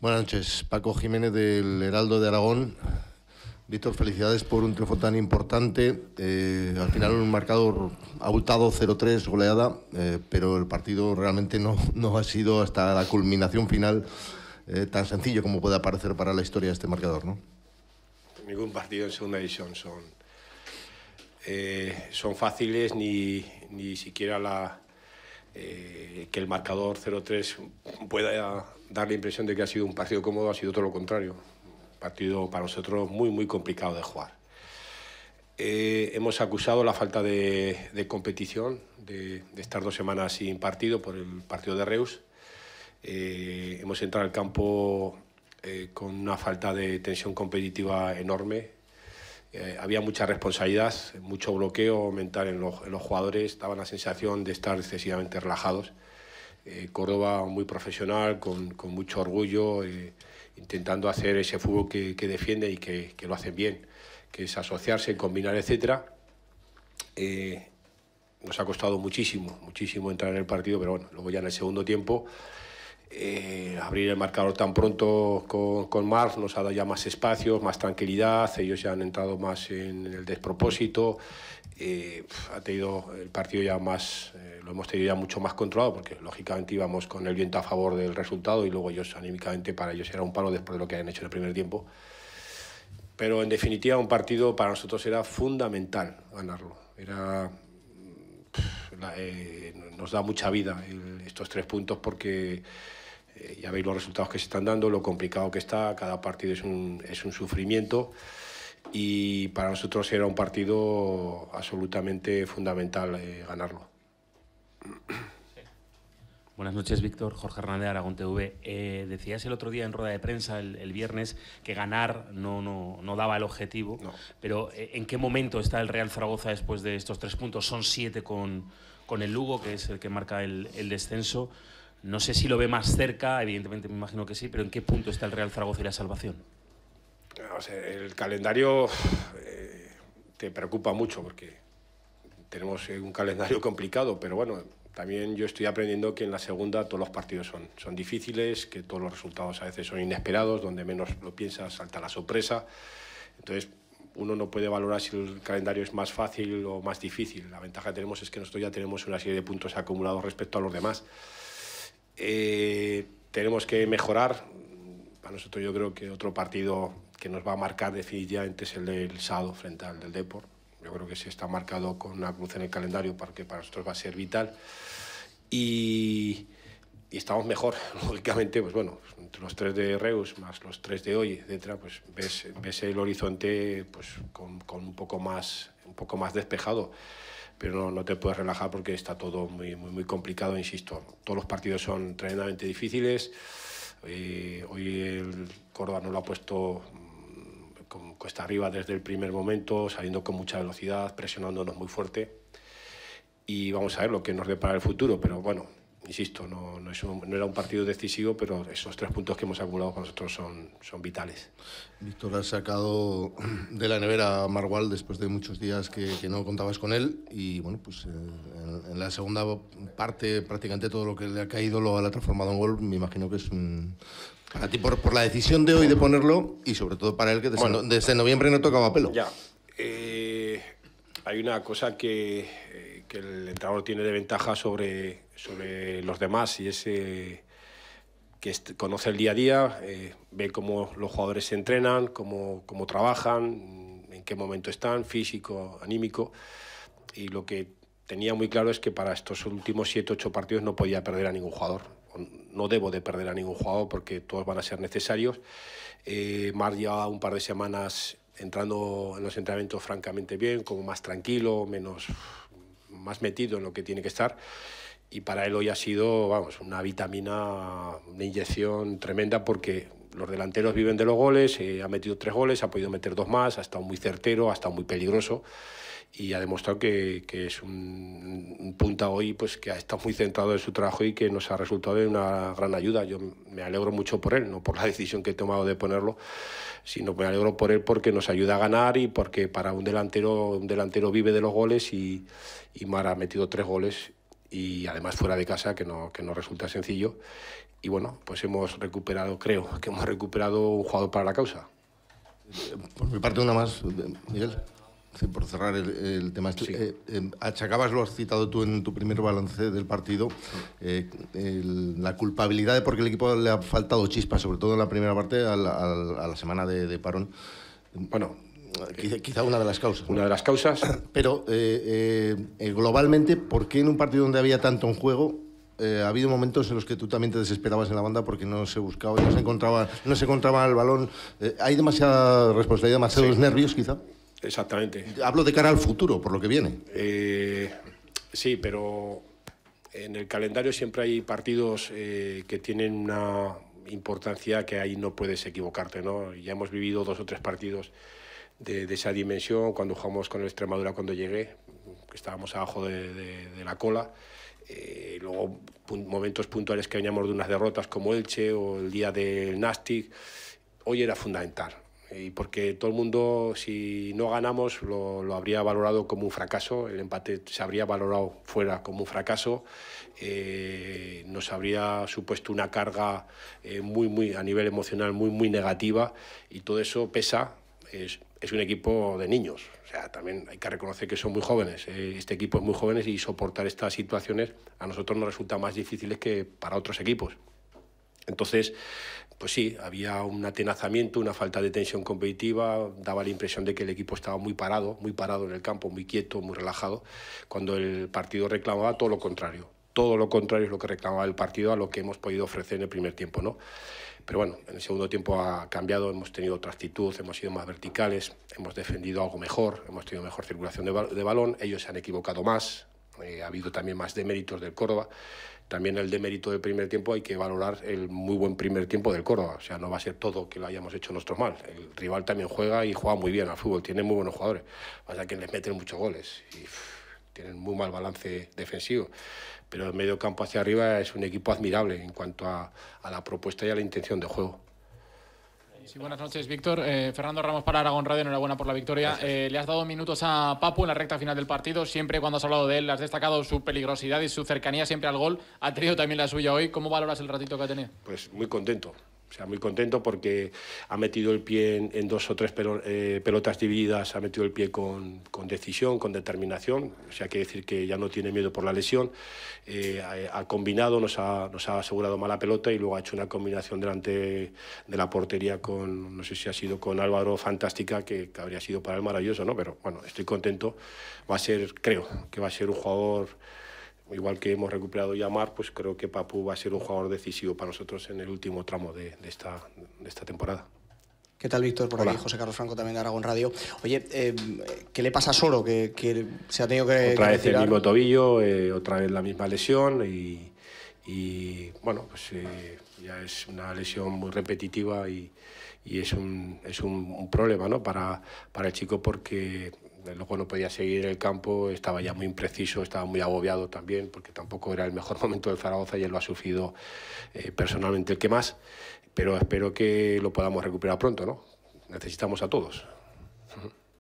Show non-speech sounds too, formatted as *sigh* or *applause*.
Buenas noches, Paco Jiménez del Heraldo de Aragón. Víctor, felicidades por un triunfo tan importante. Eh, al final un marcador abultado 0-3, goleada, eh, pero el partido realmente no, no ha sido hasta la culminación final eh, tan sencillo como puede parecer para la historia de este marcador. ¿no? Ningún partido en segunda edición. son, son fáciles, ni, ni siquiera la, eh, que el marcador 0-3 pueda dar la impresión de que ha sido un partido cómodo, ha sido todo lo contrario. Un partido para nosotros muy, muy complicado de jugar. Eh, hemos acusado la falta de, competición, de, estar dos semanas sin partido por el partido de Reus. Eh, hemos entrado al campo con una falta de tensión competitiva enorme, eh, había mucha responsabilidad, mucho bloqueo mental en los, en los, jugadores, daba la sensación de estar excesivamente relajados. Eh, Córdoba muy profesional, con, con mucho orgullo, eh, intentando hacer ese fútbol que, que defiende y que, que, lo hacen bien, que es asociarse, combinar, etc. nos ha costado muchísimo, muchísimo entrar en el partido, pero bueno, luego ya en el segundo tiempo eh, abrir el marcador tan pronto con, con nos ha dado ya más espacios, más tranquilidad, ellos ya han entrado más en el despropósito, eh, ha tenido el partido ya más, eh, lo hemos tenido ya mucho más controlado, porque lógicamente íbamos con el viento a favor del resultado y luego ellos anímicamente para ellos era un palo después de lo que han hecho en el primer tiempo. Pero en definitiva un partido para nosotros era fundamental ganarlo. Era eh, nos da mucha vida estos tres puntos porque eh, ya veis los resultados que se están dando, lo complicado que está, cada partido es un, es un sufrimiento y para nosotros era un partido absolutamente fundamental eh, ganarlo. Buenas noches, Víctor. Jorge Hernández, Aragón TV. Eh, decías el otro día en rueda de prensa, el, viernes, que ganar no, no, no daba el objetivo. Pero eh, ¿en qué momento está el Real Zaragoza después de estos tres puntos? Son siete con, con el Lugo, que es el que marca el, descenso. No sé si lo ve más cerca, evidentemente me imagino que sí, pero ¿en qué punto está el Real Zaragoza y la salvación? el calendario eh, te preocupa mucho porque tenemos un calendario complicado, pero bueno, también yo estoy aprendiendo que en la segunda todos los partidos son, difíciles, que todos los resultados a veces son inesperados, donde menos lo piensas salta la sorpresa. Entonces, uno no puede valorar si el calendario es más fácil o más difícil. La ventaja que tenemos es que nosotros ya tenemos una serie de puntos acumulados respecto a los demás. Eh, tenemos que mejorar. Para nosotros yo creo que otro partido que nos va a marcar definitivamente es el del sábado frente al del Deport yo creo que se está marcado con una cruz en el calendario porque para nosotros va a ser vital. Y, estamos mejor, *laughs* lógicamente, pues bueno, entre los tres de Reus más los tres de hoy, etcétera, pues ves, ves el horizonte pues con, con, un poco más un poco más despejado, pero no, te puedes relajar porque está todo muy muy, muy complicado, insisto. Todos los partidos son tremendamente difíciles. Eh, hoy el Córdoba no lo ha puesto con cuesta arriba desde el primer momento, saliendo con mucha velocidad, presionándonos muy fuerte. Y vamos a ver lo que nos depara el futuro, pero bueno, insisto, no, no, es no, era un partido decisivo, pero esos tres puntos que hemos acumulado con nosotros son, son vitales. Víctor, has sacado de la nevera a Marwal después de muchos días que, que, no contabas con él y bueno, pues eh, en, en, la segunda parte prácticamente todo lo que le ha caído lo ha transformado en gol. Me imagino que es un, a ti, por, por la decisión de hoy de ponerlo y sobre todo para él que desde, noviembre no tocaba pelo. Ya. Eh, hay una cosa que, eh, que, el entrenador tiene de ventaja sobre, sobre los demás y es eh, que conoce el día a día, ve cómo los jugadores se entrenan, cómo, cómo trabajan, en qué momento están, físico, anímico. Y lo que tenía muy claro es que para estos últimos 7 ocho partidos no podía perder a ningún jugador no debo de perder a ningún jugador porque todos van a ser necesarios. Eh, Mar lleva un par de semanas entrando en los entrenamientos francamente bien, como más tranquilo, menos, más metido en lo que tiene que estar. Y para él hoy ha sido, vamos, una vitamina, una inyección tremenda porque los delanteros viven de los goles, eh, ha metido tres goles, ha podido meter dos más, ha estado muy certero, ha estado muy peligroso y ha demostrado que, es un, punta hoy pues que ha estado muy centrado en su trabajo y que nos ha resultado de una gran ayuda. Yo me alegro mucho por él, no por la *laughs* decisión que he tomado de ponerlo, sino me alegro por él porque nos ayuda a ganar y porque para un delantero, un delantero vive de los goles y, y Mar ha metido tres goles y además fuera de casa, que no, que no resulta sencillo y bueno, pues hemos recuperado, creo *laughs* que hemos recuperado un jugador para la causa. Por mi parte, una más, Miguel. por cerrar el, tema, este. eh, eh, achacabas, lo has citado tú en tu primer balance del partido, eh, la culpabilidad de porque el equipo le ha faltado chispa, sobre todo en la primera parte, a la, semana de, parón. Bueno, quizá, una de las causas. Una de las causas. Pero globalmente, ¿por qué en un partido donde había tanto en juego eh, ha habido momentos en los que tú también te desesperabas en la banda porque no se buscaba, no se encontraba, no se encontraba el balón. Eh, ¿Hay demasiada responsabilidad, demasiados nervios quizá? Exactamente. Hablo de cara al futuro, por lo que viene. Eh, sí, pero en el calendario siempre hay partidos que tienen una importancia que ahí no puedes equivocarte, ¿no? Ya hemos vivido dos o tres partidos de, de esa dimensión cuando jugamos con el Extremadura cuando llegué, que estábamos abajo de, la cola. Eh, luego momentos puntuales que veníamos de unas derrotas como Elche o el día del Nastic. Hoy era fundamental. Y porque todo el mundo, si no ganamos, lo, lo, habría valorado como un fracaso, el empate se habría valorado fuera como un fracaso, eh, nos habría supuesto una carga eh, muy, muy, a nivel emocional muy, muy negativa y todo eso pesa, es un equipo de niños. O sea, también hay que reconocer que son muy jóvenes. Eh, este equipo es muy joven y soportar estas situaciones a nosotros nos resulta más difícil que para otros equipos. Entonces, pues sí, había un atenazamiento, una falta de tensión competitiva, daba la impresión de que el equipo estaba muy parado, muy parado en el campo, muy quieto, muy relajado, cuando el partido reclamaba todo lo contrario todo lo contrario es lo que reclamaba el partido a lo que hemos podido ofrecer en el primer tiempo, ¿no? Pero bueno, en el segundo tiempo ha cambiado, hemos tenido otra actitud, hemos sido más verticales, hemos defendido algo mejor, hemos tenido mejor circulación de, balón, ellos se han equivocado más, eh, ha habido también más deméritos del Córdoba. También el demérito del primer tiempo hay que valorar el muy buen primer tiempo del Córdoba. O sea, no va a ser todo que lo hayamos hecho nosotros mal. El rival también juega y juega muy bien al fútbol, tiene muy buenos jugadores. O sea, que les meten muchos goles tienen muy mal balance defensivo. Pero el medio campo hacia arriba es un equipo admirable en cuanto a, la propuesta y a la intención de juego. Sí, buenas noches, Víctor. Eh, Fernando Ramos para Aragón Radio, enhorabuena por la victoria. Eh, le has dado minutos a Papu en la recta final del partido. Siempre cuando has hablado de él, has destacado su peligrosidad y su cercanía siempre al gol. Ha tenido también la suya hoy. ¿Cómo valoras el ratito que ha tenido? Pues muy contento. O sea, muy contento porque ha metido el pie en, dos o tres eh, pelotas divididas, ha metido el pie con, con, decisión, con determinación. O sea, quiere decir que ya no tiene miedo por la lesión. Eh, ha, combinado, nos ha, nos ha asegurado mala pelota y luego ha hecho una combinación delante de la portería con, no sé si ha sido con Álvaro, fantástica, que, que habría sido para él maravilloso, ¿no? Pero bueno, estoy contento. Va a ser, creo, que va a ser un jugador igual que hemos recuperado Yamar, pues creo que Papu va a ser un jugador decisivo para nosotros en el último tramo de, esta, temporada. ¿Qué tal, Víctor? Por ahí José Carlos Franco, también de Aragón Radio. Oye, eh, ¿qué le pasa a Soro? Que, se ha tenido que. Otra vez el mismo tobillo, eh, otra vez la misma lesión y, bueno, pues eh, ya es una lesión muy repetitiva y, es un, problema ¿no? para, para el chico porque Luego no podía seguir el campo, estaba ya muy impreciso, estaba muy agobiado también, porque tampoco era el mejor *laughs* momento del Zaragoza y él lo ha sufrido eh, personalmente el que más, pero espero que lo podamos recuperar pronto, ¿no? Necesitamos a todos.